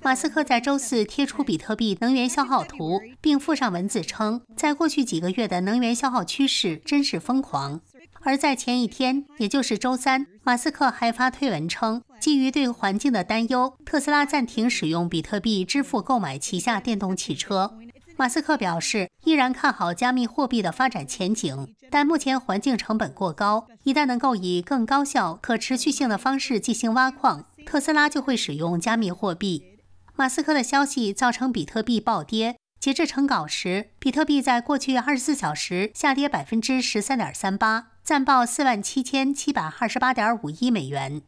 马斯克在周四贴出比特币能源消耗图，并附上文字称：“在过去几个月的能源消耗趋势真是疯狂。”而在前一天，也就是周三，马斯克还发推文称：“基于对环境的担忧，特斯拉暂停使用比特币支付购买旗下电动汽车。”马斯克表示，依然看好加密货币的发展前景，但目前环境成本过高，一旦能够以更高效、可持续性的方式进行挖矿。特斯拉就会使用加密货币。马斯克的消息造成比特币暴跌。截至成稿时，比特币在过去二十四小时下跌百分之十三点三八，暂报四万七千七百二十八点五一美元。